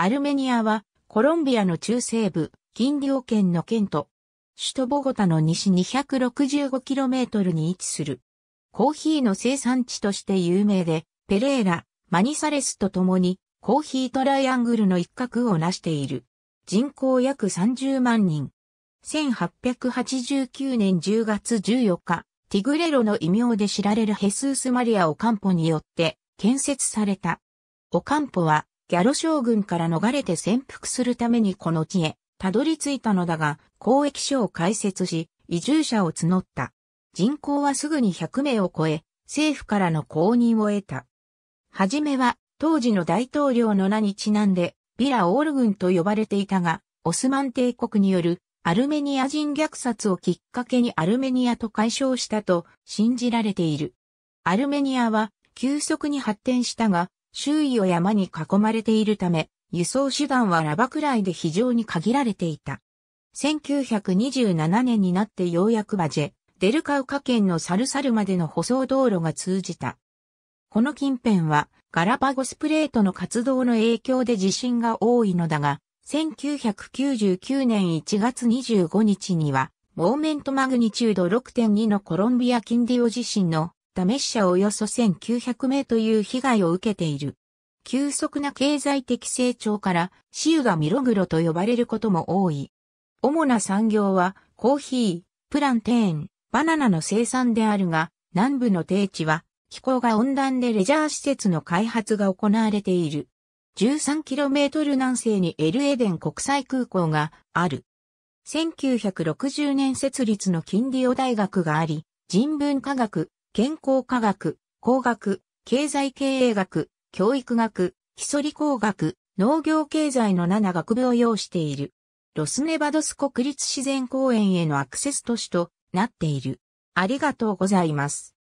アルメニアは、コロンビアの中西部、金領県の県都、首都ボゴタの西 265km に位置する。コーヒーの生産地として有名で、ペレーラ、マニサレスと共に、コーヒートライアングルの一角を成している。人口約30万人。1889年10月14日、ティグレロの異名で知られるヘスース・マリア・オカンポによって建設された。オカンポはギャロ将軍から逃れて潜伏するためにこの地へたどり着いたのだが、交易所を開設し、移住者を募った。人口はすぐに100名を超え、政府からの公認を得た。はじめは、当時の大統領の名にちなんで、ビラオール軍と呼ばれていたが、オスマン帝国によるアルメニア人虐殺をきっかけにアルメニアと解消したと信じられている。アルメニアは急速に発展したが、周囲を山に囲まれているため、輸送手段はラバくらいで非常に限られていた。1927年になってようやくバジェ、デルカウカ県のサルサルまでの舗装道路が通じた。この近辺はガラパゴスプレートの活動の影響で地震が多いのだが、1999年1月25日には、モーメントマグニチュード6.2のコロンビア近ディオ地震のったメッシャおよそ1900名という被害を受けている。急速な経済的成長から、シウがミログロと呼ばれることも多い。主な産業は、コーヒー、プランテーン、バナナの生産であるが、南部の低地は、気候が温暖でレジャー施設の開発が行われている。13km 南西にエルエデン国際空港がある。1960年設立の金利オ大学があり、人文科学、健康科学、工学、経済経営学、教育学、基礎理工学、農業経済の7学部を要している。ロスネバドス国立自然公園へのアクセス都市となっている。ありがとうございます。